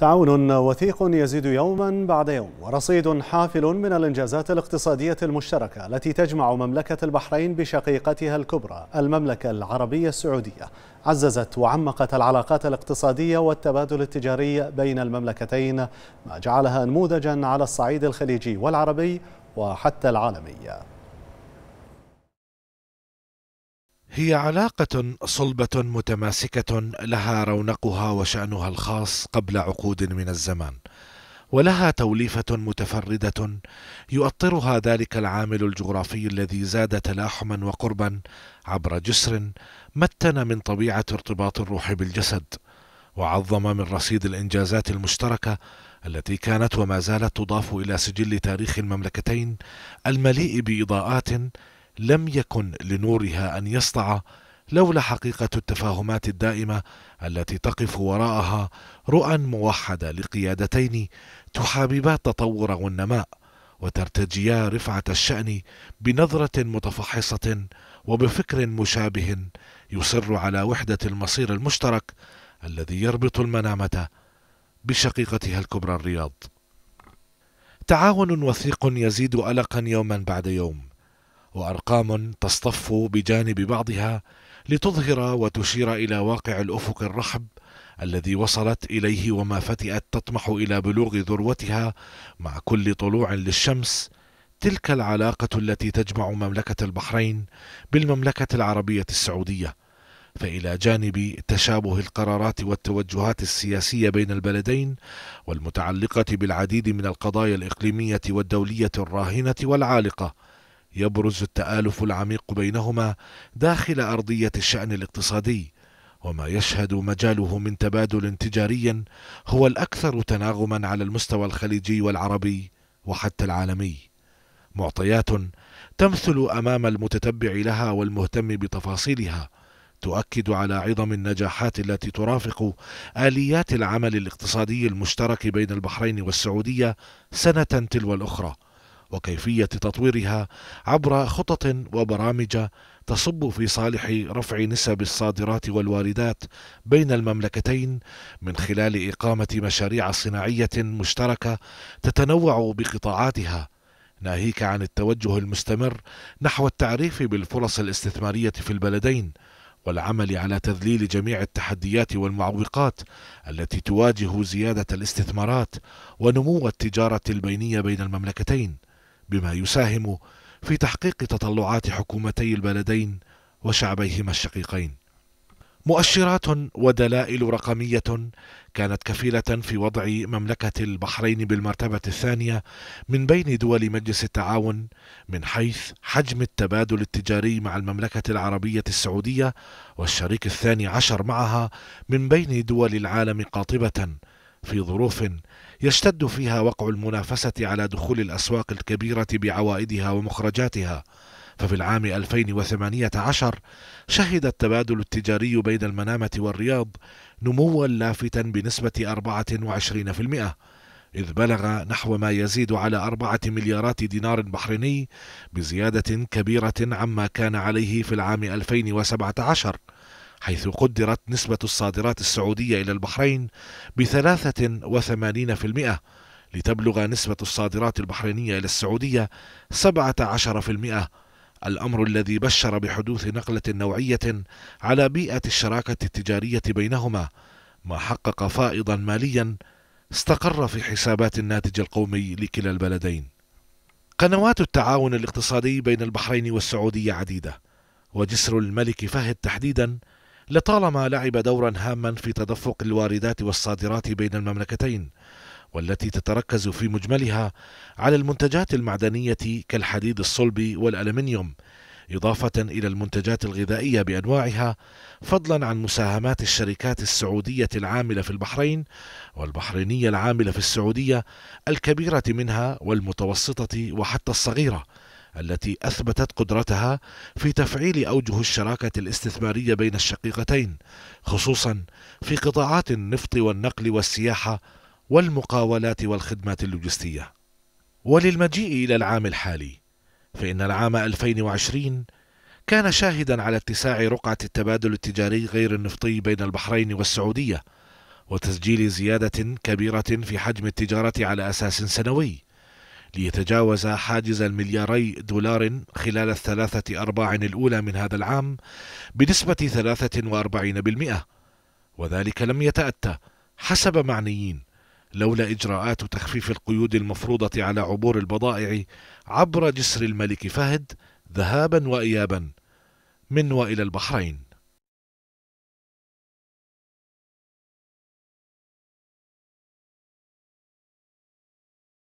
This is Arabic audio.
تعاون وثيق يزيد يوما بعد يوم ورصيد حافل من الانجازات الاقتصاديه المشتركه التي تجمع مملكه البحرين بشقيقتها الكبرى المملكه العربيه السعوديه عززت وعمقت العلاقات الاقتصاديه والتبادل التجاري بين المملكتين ما جعلها نموذجا على الصعيد الخليجي والعربي وحتى العالمي هي علاقة صلبة متماسكة لها رونقها وشأنها الخاص قبل عقود من الزمان، ولها توليفة متفردة يؤطرها ذلك العامل الجغرافي الذي زاد تلاحما وقربا عبر جسر متن من طبيعة ارتباط الروح بالجسد، وعظم من رصيد الإنجازات المشتركة التي كانت وما زالت تضاف إلى سجل تاريخ المملكتين المليء بإضاءات لم يكن لنورها أن يسطع لولا حقيقة التفاهمات الدائمة التي تقف وراءها رؤى موحدة لقيادتين تحاببا التطور والنماء وترتجيا رفعة الشأن بنظرة متفحصة وبفكر مشابه يصر على وحدة المصير المشترك الذي يربط المنامة بشقيقتها الكبرى الرياض. تعاون وثيق يزيد ألقا يوما بعد يوم. وارقام تصطف بجانب بعضها لتظهر وتشير الى واقع الافق الرحب الذي وصلت اليه وما فتئت تطمح الى بلوغ ذروتها مع كل طلوع للشمس تلك العلاقه التي تجمع مملكه البحرين بالمملكه العربيه السعوديه فإلى جانب تشابه القرارات والتوجهات السياسية بين البلدين والمتعلقة بالعديد من القضايا الإقليمية والدولية الراهنة والعالقة يبرز التآلف العميق بينهما داخل أرضية الشأن الاقتصادي وما يشهد مجاله من تبادل تجاري هو الأكثر تناغما على المستوى الخليجي والعربي وحتى العالمي معطيات تمثل أمام المتتبع لها والمهتم بتفاصيلها تؤكد على عظم النجاحات التي ترافق آليات العمل الاقتصادي المشترك بين البحرين والسعودية سنة تلو الأخرى وكيفيه تطويرها عبر خطط وبرامج تصب في صالح رفع نسب الصادرات والواردات بين المملكتين من خلال اقامه مشاريع صناعيه مشتركه تتنوع بقطاعاتها ناهيك عن التوجه المستمر نحو التعريف بالفرص الاستثماريه في البلدين والعمل على تذليل جميع التحديات والمعوقات التي تواجه زياده الاستثمارات ونمو التجاره البينيه بين المملكتين بما يساهم في تحقيق تطلعات حكومتي البلدين وشعبيهما الشقيقين مؤشرات ودلائل رقمية كانت كفيلة في وضع مملكة البحرين بالمرتبة الثانية من بين دول مجلس التعاون من حيث حجم التبادل التجاري مع المملكة العربية السعودية والشريك الثاني عشر معها من بين دول العالم قاطبة في ظروف يشتد فيها وقع المنافسة على دخول الأسواق الكبيرة بعوائدها ومخرجاتها ففي العام 2018 شهد التبادل التجاري بين المنامة والرياض نموا لافتا بنسبة 24% إذ بلغ نحو ما يزيد على أربعة مليارات دينار بحريني بزيادة كبيرة عما كان عليه في العام 2017 حيث قدرت نسبة الصادرات السعودية إلى البحرين بثلاثة وثمانين في المئة لتبلغ نسبة الصادرات البحرينية إلى السعودية سبعة عشر في المئة الأمر الذي بشر بحدوث نقلة نوعية على بيئة الشراكة التجارية بينهما ما حقق فائضا ماليا استقر في حسابات الناتج القومي لكلا البلدين قنوات التعاون الاقتصادي بين البحرين والسعودية عديدة وجسر الملك فهد تحديدا لطالما لعب دورا هاما في تدفق الواردات والصادرات بين المملكتين والتي تتركز في مجملها على المنتجات المعدنية كالحديد الصلبي والألمنيوم إضافة إلى المنتجات الغذائية بأنواعها فضلا عن مساهمات الشركات السعودية العاملة في البحرين والبحرينية العاملة في السعودية الكبيرة منها والمتوسطة وحتى الصغيرة التي اثبتت قدرتها في تفعيل اوجه الشراكه الاستثماريه بين الشقيقتين خصوصا في قطاعات النفط والنقل والسياحه والمقاولات والخدمات اللوجستيه وللمجيء الى العام الحالي فان العام 2020 كان شاهدا على اتساع رقعه التبادل التجاري غير النفطي بين البحرين والسعوديه وتسجيل زياده كبيره في حجم التجاره على اساس سنوي ليتجاوز حاجز الملياري دولار خلال الثلاثة أرباع الأولى من هذا العام بنسبة 43% وذلك لم يتأتى حسب معنيين لولا إجراءات تخفيف القيود المفروضة على عبور البضائع عبر جسر الملك فهد ذهابا وإيابا من وإلى البحرين